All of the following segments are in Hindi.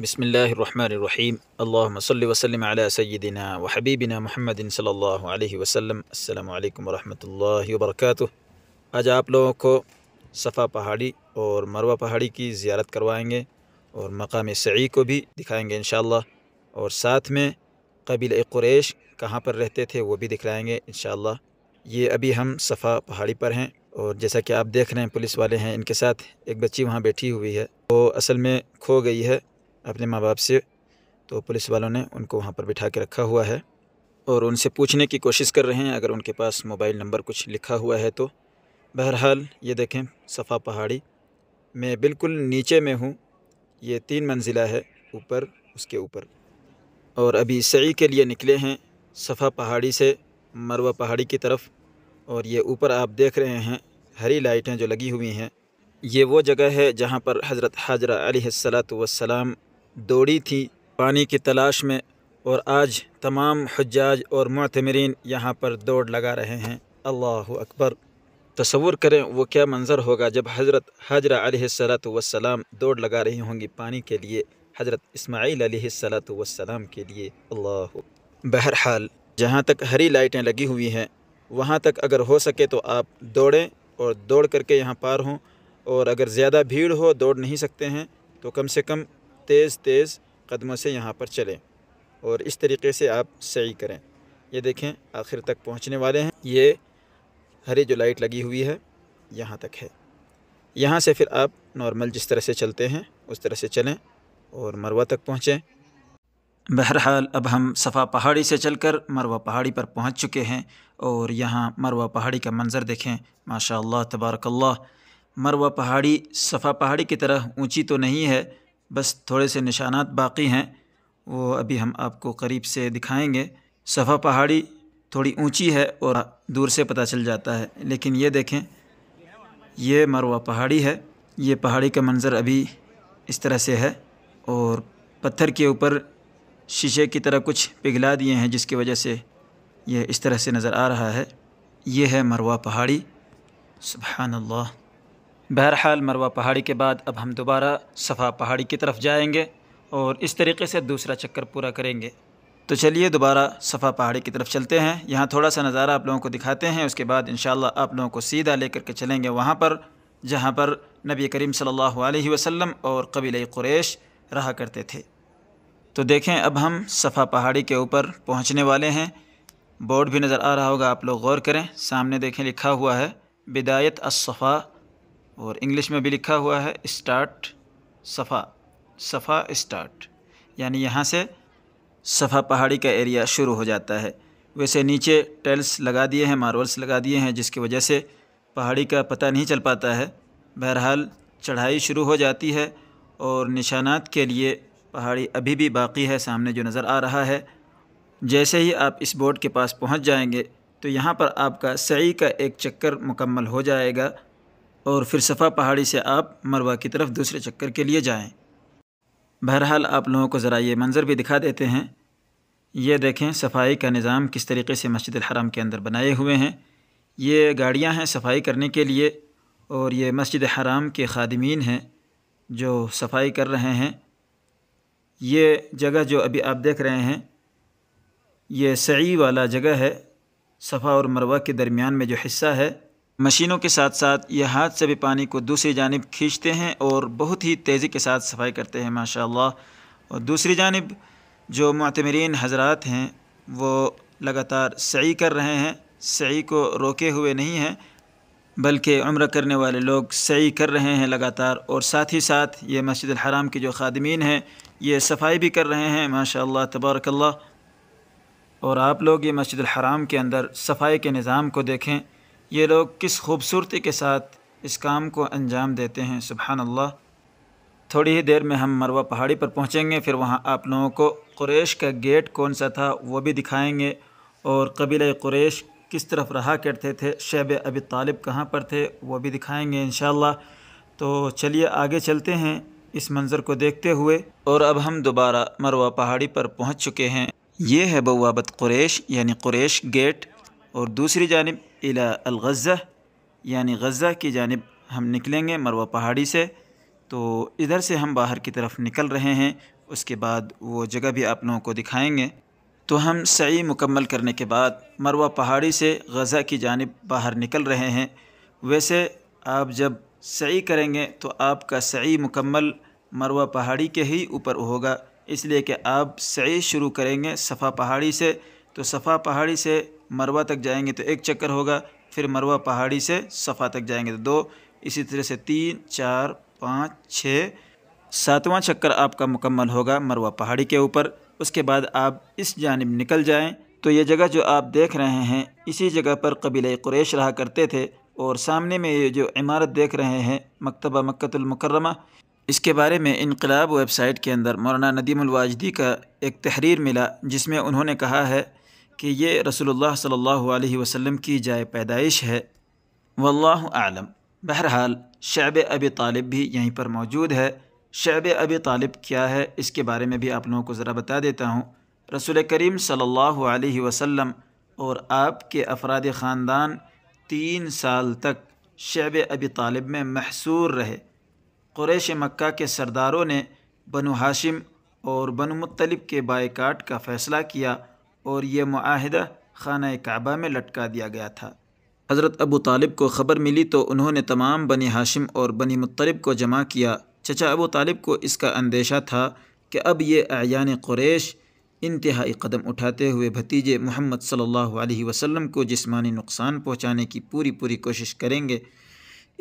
बसमीम अल्लाम वसलम सयदिना व हबीबिना महमदिन सल्ला वसम अल्लाम वरहमल वर्क आज आप लोगों को सफ़ा पहाड़ी और मरवा पहाड़ी की ज़्यारत करवाएंगे और मकाम सही को भी दिखाएंगे इन और साथ में कबील क्रैश कहाँ पर रहते थे वो भी दिखलाएँगे इन ये अभी हम सफ़ा पहाड़ी पर हैं और जैसा कि आप देख रहे हैं पुलिस वाले हैं इनके साथ एक बच्ची वहाँ बैठी हुई है वो असल में खो गई है अपने माँ बाप से तो पुलिस वालों ने उनको वहाँ पर बिठा के रखा हुआ है और उनसे पूछने की कोशिश कर रहे हैं अगर उनके पास मोबाइल नंबर कुछ लिखा हुआ है तो बहरहाल ये देखें सफ़ा पहाड़ी मैं बिल्कुल नीचे में हूँ ये तीन मंजिला है ऊपर उसके ऊपर और अभी सई के लिए निकले हैं सफ़ा पहाड़ी से मरवा पहाड़ी की तरफ और ये ऊपर आप देख रहे हैं हरी लाइटें जो लगी हुई हैं ये वो जगह है जहाँ पर हज़रत हाजरा सलात वसलाम दौड़ी थी पानी की तलाश में और आज तमाम हजाज और मतमरीन यहाँ पर दौड़ लगा रहे हैं अल्लाह अकबर तस्वुर करें वो क्या मंज़र होगा जब हज़रत हजरा सलात वसलाम दौड़ लगा रही होंगी पानी के लिए हज़रत इसमाइल सलात वसलाम के लिए अल्लाह बहरहाल जहाँ तक हरी लाइटें लगी हुई हैं वहाँ तक अगर हो सके तो आप दौड़ें और दौड़ करके यहाँ पार हों और अगर ज़्यादा भीड़ हो दौड़ नहीं सकते हैं तो कम से कम तेज़ तेज़ कदमों से यहाँ पर चलें और इस तरीके से आप सही करें ये देखें आखिर तक पहुँचने वाले हैं ये हरी जो लाइट लगी हुई है यहाँ तक है यहाँ से फिर आप नॉर्मल जिस तरह से चलते हैं उस तरह से चलें और मरवा तक पहुँचें बहरहाल अब हम सफ़ा पहाड़ी से चलकर मरवा पहाड़ी पर पहुंच चुके हैं और यहाँ मरवा पहाड़ी का मंज़र देखें माशा तबारकल्ला मरवा पहाड़ी सफ़ा पहाड़ी की तरह ऊंची तो नहीं है बस थोड़े से निशानात बाकी हैं वो अभी हम आपको करीब से दिखाएंगे सफ़ा पहाड़ी थोड़ी ऊंची है और दूर से पता चल जाता है लेकिन ये देखें ये मरवा पहाड़ी है ये पहाड़ी का मंज़र अभी इस तरह से है और पत्थर के ऊपर शीशे की तरह कुछ पिघला दिए हैं जिसकी वजह से यह इस तरह से नज़र आ रहा है ये है मरवा पहाड़ी सुबहानल्ला बहरहाल मरवा पहाड़ी के बाद अब हम दोबारा सफ़ा पहाड़ी की तरफ जाएंगे और इस तरीके से दूसरा चक्कर पूरा करेंगे तो चलिए दोबारा सफ़ा पहाड़ी की तरफ चलते हैं यहाँ थोड़ा सा नज़ारा आप लोगों को दिखाते हैं उसके बाद इन आप लोगों को सीधा ले करके चलेंगे वहाँ पर जहाँ पर नबी करीम सल्ला वसम और कबील क्रैश रहा करते थे तो देखें अब हम सफ़ा पहाड़ी के ऊपर पहुँचने वाले हैं बोर्ड भी नज़र आ रहा होगा आप लोग गौर करें सामने देखें लिखा हुआ है बिदायत अफ़ा और इंग्लिश में भी लिखा हुआ है स्टार्ट सफ़ा सफ़ा स्टार्ट यानी यहाँ से सफ़ा पहाड़ी का एरिया शुरू हो जाता है वैसे नीचे टेल्स लगा दिए हैं मार्बल्स लगा दिए हैं जिसकी वजह से पहाड़ी का पता नहीं चल पाता है बहरहाल चढ़ाई शुरू हो जाती है और निशानात के लिए पहाड़ी अभी भी बाकी है सामने जो नज़र आ रहा है जैसे ही आप इस बोर्ड के पास पहुंच जाएंगे तो यहाँ पर आपका सही का एक चक्कर मुकम्मल हो जाएगा और फिर सफ़ा पहाड़ी से आप मरवा की तरफ दूसरे चक्कर के लिए जाएं। बहरहाल आप लोगों को ज़रा ये मंज़र भी दिखा देते हैं ये देखें सफाई का निज़ाम किस तरीके से मस्जिद हराम के अंदर बनाए हुए हैं ये गाड़ियाँ हैं सफाई करने के लिए और ये मस्जिद हराम के खादमीन हैं जो सफाई कर रहे हैं ये जगह जो अभी आप देख रहे हैं ये सई वाला जगह है सफ़ा और मरवा के दरमियान में जो हिस्सा है मशीनों के साथ साथ ये हाथ से भी पानी को दूसरी जानब खींचते हैं और बहुत ही तेज़ी के साथ सफाई करते हैं माशा और दूसरी जानब जो मतमरीन हजरात हैं वो लगातार सही कर रहे हैं सही को रोके हुए नहीं हैं बल्कि उम्र करने वाले लोग सही कर रहे हैं लगातार और साथ ही साथ ये मस्जिद हराम के जो खादमीन हैं ये सफाई भी कर रहे हैं माशा तबारकल्ला और आप लोग ये मस्जिद हराम के अंदर सफाई के निज़ाम को देखें ये लोग किस खूबसूरती के साथ इस काम को अंजाम देते हैं सुबहानल्ला थोड़ी ही देर में हम मरवा पहाड़ी पर पहुँचेंगे फिर वहाँ आप लोगों को कुरैश का गेट कौन सा था वो भी दिखाएँगे और कबील क्रेश किस तरफ रहा करते थे शेब अबी तालिब कहाँ पर थे वो भी दिखाएँगे इन तो चलिए आगे चलते हैं इस मंज़र को देखते हुए और अब हम दोबारा मरवा पहाड़ी पर पहुँच चुके हैं ये है बवाबत क्रेश यानी क्रेश गेट और दूसरी जानब इला अलगज़ा यानी गज़ा की जानब हम निकलेंगे मरवा पहाड़ी से तो इधर से हम बाहर की तरफ निकल रहे हैं उसके बाद वो जगह भी आप लोगों को दिखाएंगे तो हम सही मुकम्मल करने के बाद मरवा पहाड़ी से गज़ा की जानब बाहर निकल रहे हैं वैसे आप जब सही करेंगे तो आपका सही मुकम्मल मरवा पहाड़ी के ही ऊपर होगा इसलिए कि आप सही शुरू करेंगे सफ़ा पहाड़ी से तो सफ़ा पहाड़ी से मरवा तक जाएंगे तो एक चक्कर होगा फिर मरवा पहाड़ी से सफ़ा तक जाएंगे तो दो इसी तरह से तीन चार पाँच छः सातवां चक्कर आपका मुकम्मल होगा मरवा पहाड़ी के ऊपर उसके बाद आप इस जानब निकल जाएँ तो ये जगह जो आप देख रहे हैं इसी जगह पर कबीले कुरेश रहा करते थे और सामने में ये जो इमारत देख रहे हैं मकतबा मक्तुलमकरमा इसके बारे में इनकलाब वेबसाइट के अंदर मौलाना नदीमवाजदी का एक तहरीर मिला जिसमें उन्होंने कहा है कि ये रसोल्ला सल्ला वसलम की जाए पैदाइश है वल्लाहु आलम बहरहाल शैब अब तालिब भी यहीं पर मौजूद है शैब अबी तालिब क्या है इसके बारे में भी आप लोगों को ज़रा बता देता हूँ रसुल करीम सल्ला वसम और आपके अफराद ख़ानदान तीन साल तक शैब अबी तालिब में महसूर रहे क़्रैश मक्का के सरदारों ने बनु हाशिम और बनु मतलब के बायकाट का फ़ैसला किया और ये माहदा खाना क़बा में लटका दिया गया था हज़रत अबू तालिब को ख़बर मिली तो उन्होंने तमाम बनी हाशिम और बनी मुतलब को जमा किया चचा अबू तालिब को इसका अंदेशा था कि अब ये आयान क्रैश इंतहाई कदम उठाते हुए भतीजे मोहम्मद सल्ला अलैहि को जिसमानी नुकसान पहुँचाने की पूरी पूरी कोशिश करेंगे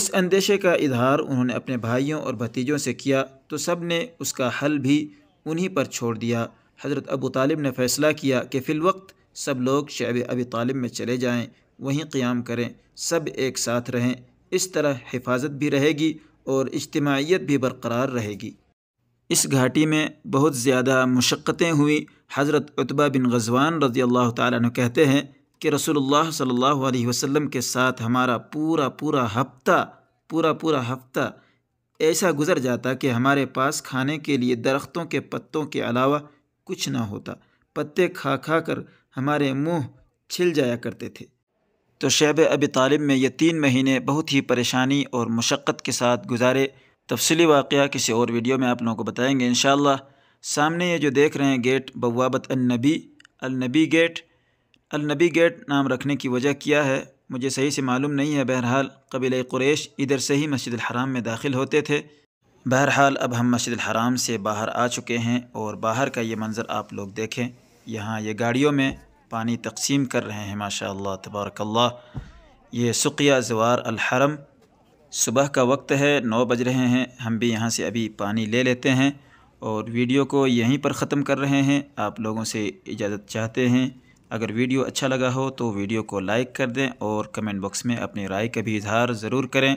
इस अंदेशे का इजहार उन्होंने अपने भाइयों और भतीजों से किया तो सब ने उसका हल भी उन्हीं पर छोड़ दिया हज़रत अबू तालिब ने फ़ैसला किया कि फ़िलवक्त सब लोग शेब अबी तालिब में चले जाएँ वहीं क़्याम करें सब एक साथ रहें इस तरह हिफाजत भी रहेगी और इज्तमाहीत भी बरकरार रहेगी इस घाटी में बहुत ज़्यादा मशक्क़तें हुई हज़रत उतबा बिन गजवान रज़ी अल्लाह तहते कहते हैं कि रसोल्ला सल्ला वसम के साथ हमारा पूरा पूरा हफ्ता पूरा पूरा हफ्ता ऐसा गुज़र जाता कि हमारे पास खाने के लिए दरख्तों के पत्तों के अलावा कुछ ना होता पत्ते खा खा कर हमारे मुंह छिल जाया करते थे तो शैब अब तालिब में ये तीन महीने बहुत ही परेशानी और मशक्क़त के साथ गुजारे तफसली वाक़ किसी और वीडियो में आप लोगों को बताएँगे इन सामने ये जो देख रहे हैं गेट बवाबत अनबी अलनबी गेट अलनबी गेट नाम रखने की वजह क्या है मुझे सही से मालूम नहीं है बहरहाल कबीले क्रैश इधर से ही मस्जिद हराम में दाखिल होते थे बहरहाल अब हम मस्जिद हराम से बाहर आ चुके हैं और बाहर का ये मंज़र आप लोग देखें यहाँ ये गाड़ियों में पानी तकसीम कर रहे हैं माशा तबारकल्ला ये सुखिया जवार अलहरम सुबह का वक्त है नौ बज रहे हैं हम भी यहाँ से अभी पानी ले लेते हैं और वीडियो को यहीं पर ख़त्म कर रहे हैं आप लोगों से इजाज़त चाहते हैं अगर वीडियो अच्छा लगा हो तो वीडियो को लाइक कर दें और कमेंट बॉक्स में अपनी राय का भी इजहार ज़रूर करें